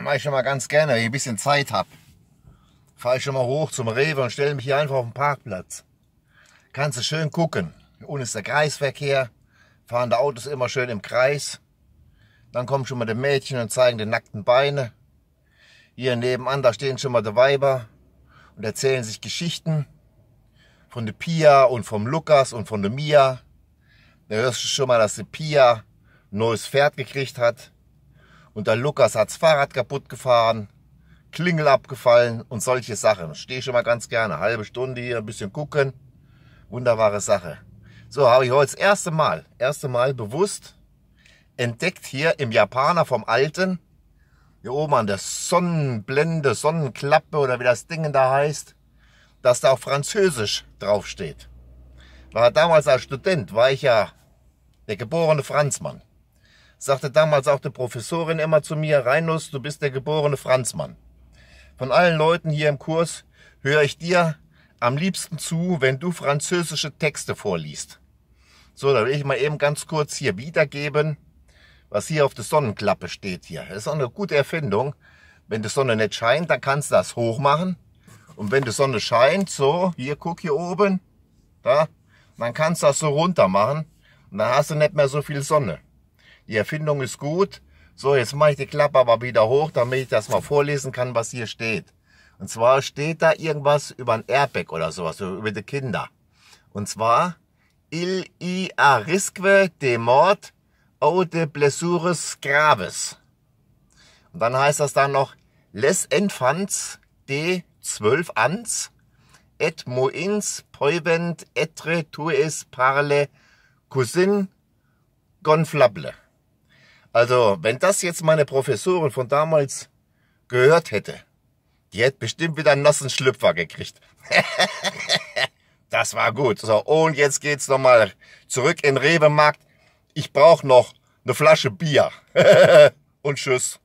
mache ich schon mal ganz gerne, wenn ich ein bisschen Zeit habe. Fahre ich schon mal hoch zum Rewe und stelle mich hier einfach auf den Parkplatz. Kannst du schön gucken. Unten ist der Kreisverkehr, fahren die Autos immer schön im Kreis. Dann kommen schon mal die Mädchen und zeigen die nackten Beine. Hier nebenan, da stehen schon mal die Weiber und erzählen sich Geschichten von der Pia und vom Lukas und von der Mia. Da hörst du schon mal, dass die Pia ein neues Pferd gekriegt hat. Und der Lukas hat's Fahrrad kaputt gefahren, Klingel abgefallen und solche Sachen. Stehe schon mal ganz gerne. Halbe Stunde hier, ein bisschen gucken. Wunderbare Sache. So, habe ich heute das erste Mal, erste Mal bewusst entdeckt hier im Japaner vom Alten. Hier oben an der Sonnenblende, Sonnenklappe oder wie das Ding da heißt, dass da auch Französisch draufsteht. War damals als Student, war ich ja der geborene Franzmann sagte damals auch die Professorin immer zu mir, Reinus, du bist der geborene Franzmann. Von allen Leuten hier im Kurs höre ich dir am liebsten zu, wenn du französische Texte vorliest. So, da will ich mal eben ganz kurz hier wiedergeben, was hier auf der Sonnenklappe steht hier. Das ist auch eine gute Erfindung. Wenn die Sonne nicht scheint, dann kannst du das hoch machen. Und wenn die Sonne scheint, so, hier, guck hier oben, da, dann kannst du das so runter machen. Und dann hast du nicht mehr so viel Sonne. Die Erfindung ist gut. So, jetzt mache ich die Klappe aber wieder hoch, damit ich das mal vorlesen kann, was hier steht. Und zwar steht da irgendwas über ein Airbag oder sowas, über die Kinder. Und zwar, il y a risque de mort ou de blessures graves. Und dann heißt das dann noch, les enfants de 12 ans et moins poivent etre tues parle cousin gonflable. Also, wenn das jetzt meine Professorin von damals gehört hätte, die hätte bestimmt wieder einen nassen Schlüpfer gekriegt. das war gut. So, und jetzt geht's nochmal zurück in Rewe-Markt. Ich brauche noch eine Flasche Bier. und tschüss.